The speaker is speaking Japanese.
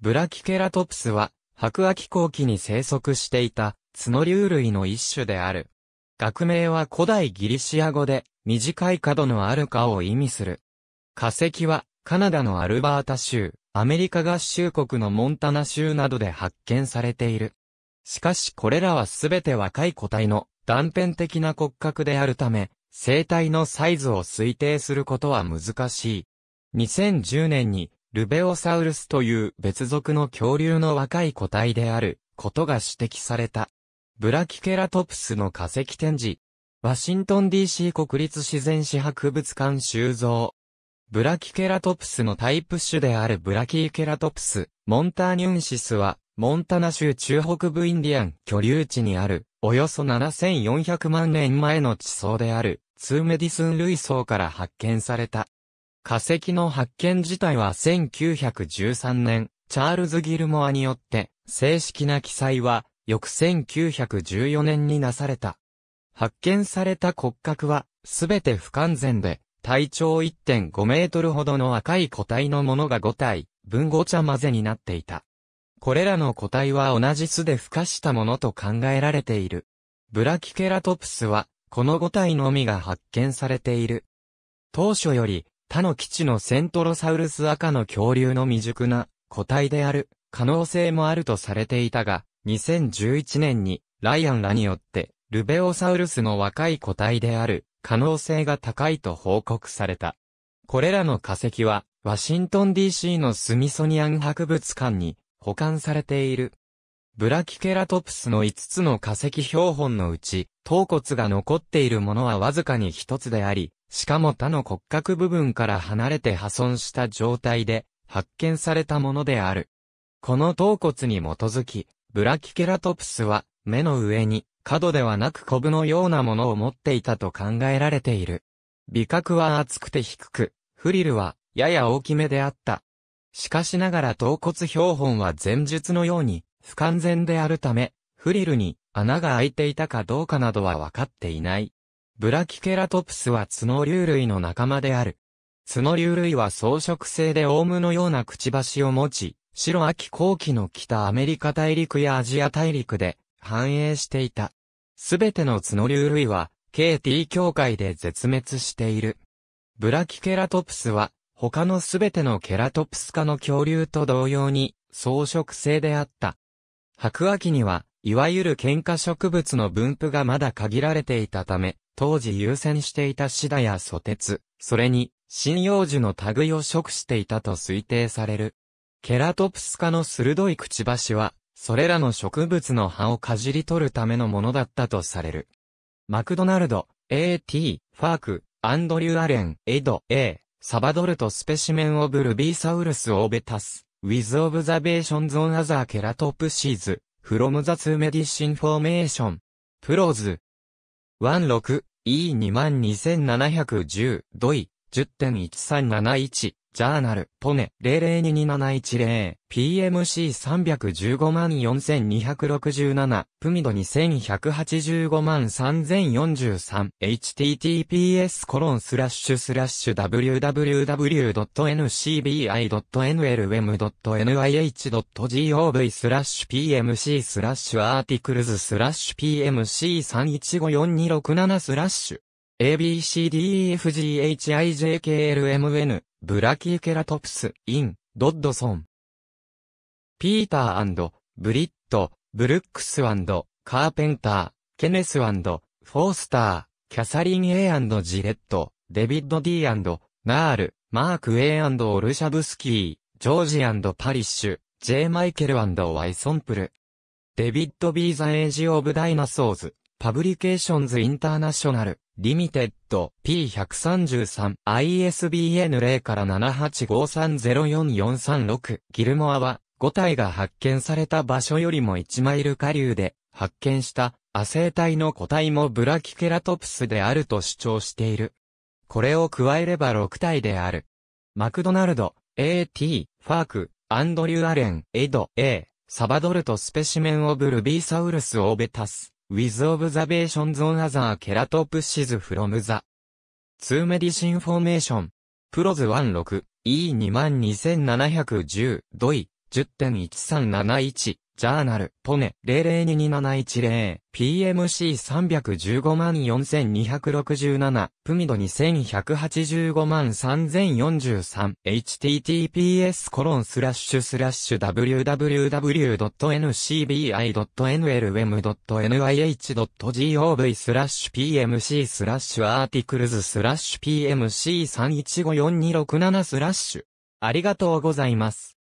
ブラキケラトプスは、白亜紀後期に生息していた、角竜類の一種である。学名は古代ギリシア語で、短い角のあるかを意味する。化石は、カナダのアルバータ州、アメリカ合衆国のモンタナ州などで発見されている。しかしこれらはすべて若い個体の断片的な骨格であるため、生体のサイズを推定することは難しい。2010年にルベオサウルスという別属の恐竜の若い個体であることが指摘された。ブラキケラトプスの化石展示。ワシントン DC 国立自然史博物館収蔵。ブラキケラトプスのタイプ種であるブラキーケラトプス、モンターニュンシスは、モンタナ州中北部インディアン居留地にある、およそ7400万年前の地層である、ツーメディスン類層から発見された。化石の発見自体は1913年、チャールズ・ギルモアによって、正式な記載は、翌1914年になされた。発見された骨格は、すべて不完全で、体長1.5メートルほどの赤い個体のものが5体、分ご茶混ぜになっていた。これらの個体は同じ巣で孵化したものと考えられている。ブラキケラトプスは、この5体のみが発見されている。当初より、他の基地のセントロサウルス赤の恐竜の未熟な個体である可能性もあるとされていたが、2011年にライアンらによってルベオサウルスの若い個体である可能性が高いと報告された。これらの化石はワシントン DC のスミソニアン博物館に保管されている。ブラキケラトプスの5つの化石標本のうち、頭骨が残っているものはわずかに1つであり、しかも他の骨格部分から離れて破損した状態で発見されたものである。この頭骨に基づき、ブラキケラトプスは目の上に角ではなくコブのようなものを持っていたと考えられている。美角は厚くて低く、フリルはやや大きめであった。しかしながら頭骨標本は前述のように不完全であるため、フリルに穴が開いていたかどうかなどは分かっていない。ブラキケラトプスは角竜類の仲間である。角竜類は草食性でオウムのようなくちばしを持ち、白秋後期の北アメリカ大陸やアジア大陸で繁栄していた。すべての角竜類は KT 協会で絶滅している。ブラキケラトプスは他のすべてのケラトプス科の恐竜と同様に草食性であった。白亜紀には、いわゆる喧嘩植物の分布がまだ限られていたため、当時優先していたシダやソテツ、それに、針葉樹の類を食していたと推定される。ケラトプス科の鋭いくちばしは、それらの植物の葉をかじり取るためのものだったとされる。マクドナルド、A.T., ファーク、アンドリュー・アレン、エド、A、サバドルトスペシメン・オブ・ルビーサウルス・オーベタス。with observations on other keratopses, from the two medicine formation. プロ s 16E22710 ドイ10.1371ジャーナル、ポネ、0022710、PMC315 万4267、プミド2185万3043、https コロンスラッシュスラッシュ www.ncbi.nlm.nih.gov スラッシュ PMC スラッシュアーティクルズスラッシュ PMC315426 7スラッシュ ABCDEFGHIJKLMN ブラキーケラトプス、イン、ドッドソン。ピーターブリット、ブルックスカーペンター、ケネスフォースター、キャサリン A& ジレット、デビッド D& ナール、マーク A& オルシャブスキー、ジョージパリッシュ、J. マイケルワイソンプル。デビッド・ビー・ザ・エイジ・オブ・ダイナソーズ、パブリケーションズインターナショナル、リミテッド、P133、ISBN 0から7 8 5 3 0 4 4 3 6ギルモアは、5体が発見された場所よりも1マイル下流で、発見した、亜生体の個体もブラキケラトプスであると主張している。これを加えれば6体である。マクドナルド、A.T., ファーク、アンドリュー・アレン、エド、A、サバドルとスペシメンオブルビーサウルス・オーベタス。with observations on other keratopsis from the 2 medicine formation. p r o ズ16 E22710 doi, ドイ10.1371、ジャーナル、ポネ、0 0 2 2 7 1 0 PMC3154267、プミド2185万3043、https コロンスラッシュスラッシュ www.ncbi.nlm.nih.gov スラッシュ PMC スラッシュアーティクルズスラッシュ PMC315426 7スラッシュ。ありがとうございます。